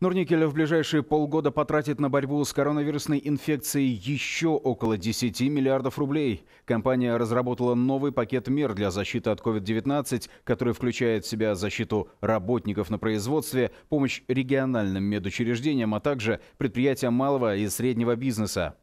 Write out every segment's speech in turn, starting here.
Норникель в ближайшие полгода потратит на борьбу с коронавирусной инфекцией еще около 10 миллиардов рублей. Компания разработала новый пакет мер для защиты от COVID-19, который включает в себя защиту работников на производстве, помощь региональным медучреждениям, а также предприятиям малого и среднего бизнеса.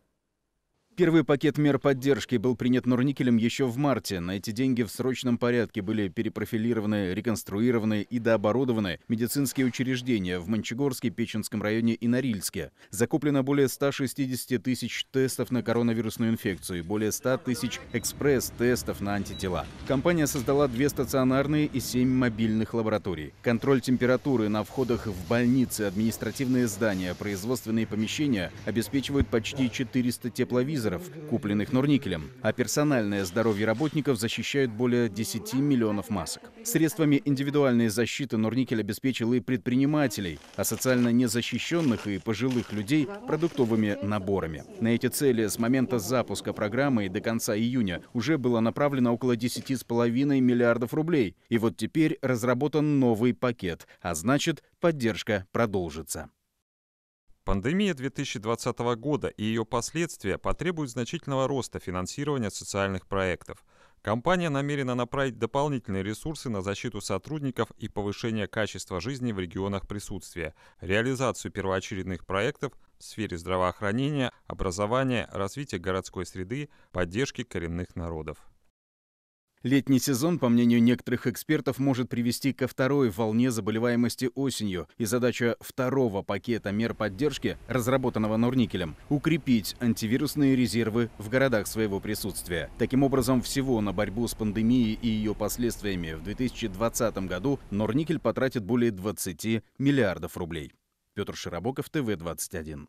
Первый пакет мер поддержки был принят Нурникелем еще в марте. На эти деньги в срочном порядке были перепрофилированы, реконструированы и дооборудованы медицинские учреждения в Мончегорске, Печенском районе и Норильске. Закуплено более 160 тысяч тестов на коронавирусную инфекцию и более 100 тысяч экспресс-тестов на антитела. Компания создала две стационарные и семь мобильных лабораторий. Контроль температуры на входах в больницы, административные здания, производственные помещения обеспечивают почти 400 тепловизоров телевизоров, купленных Норникелем, а персональное здоровье работников защищают более 10 миллионов масок. Средствами индивидуальной защиты Норникель обеспечил и предпринимателей, а социально незащищенных и пожилых людей продуктовыми наборами. На эти цели с момента запуска программы и до конца июня уже было направлено около 10,5 миллиардов рублей. И вот теперь разработан новый пакет, а значит, поддержка продолжится. Пандемия 2020 года и ее последствия потребуют значительного роста финансирования социальных проектов. Компания намерена направить дополнительные ресурсы на защиту сотрудников и повышение качества жизни в регионах присутствия, реализацию первоочередных проектов в сфере здравоохранения, образования, развития городской среды, поддержки коренных народов. Летний сезон, по мнению некоторых экспертов, может привести ко второй волне заболеваемости осенью, и задача второго пакета мер поддержки, разработанного Норникелем, укрепить антивирусные резервы в городах своего присутствия. Таким образом, всего на борьбу с пандемией и ее последствиями в 2020 году Норникель потратит более 20 миллиардов рублей. Петр Широбоков, ТВ-21.